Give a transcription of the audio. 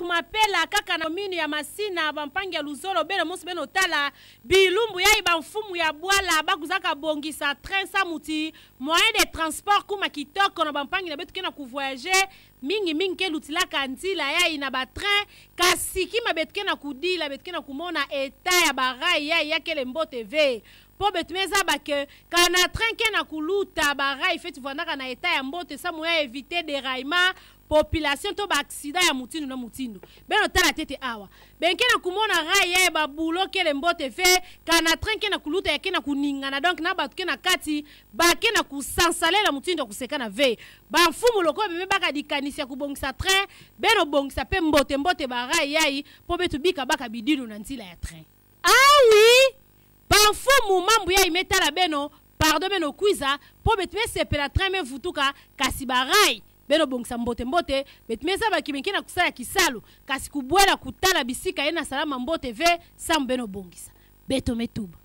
jacques mapela kaka na komini ya masina bampangi ya luzolo bene mosu bene otala bilumbu yai bamfumu ya bwala bakozalaka bongisa train sa muti moyen de transport kuma kitoko na bampangi na be toke na kovoyage mingimingi ke lutilaka nzila yai na batrain kasi kima be toke na kodila be toke na komona eta ya barai yai yakele mbote ve mpo bato me eza bake kala na train ke na koluta barai feti vandaka na etat ya mboto esambo ya évite deraillement population to baaksida ya mutindo na mutindo beno tala tete awa benke na kumona rai yaye babulo kele mbote fe kala na train ke na koluta yake na kuningana donk na bato ke na kati bake na kosansalela mutindo ya koseka na veye bamfumu lokola bebe bakabikanisi ya kobongisa train beno bongisa mpe mbote mbote barai yayi mpo betubika baka bidilu na nzela ya train awi ah, oui. somo mambu ya ayimi etala beno pardo beno kwiza mpo beti besepela train mevutuka kasi barai beno bongisa mbotembote beti meza bakimiki na kusala kisalo kasi kubwela kutala bisika ye na salama mbote ve sambu beno bongisa beto metuba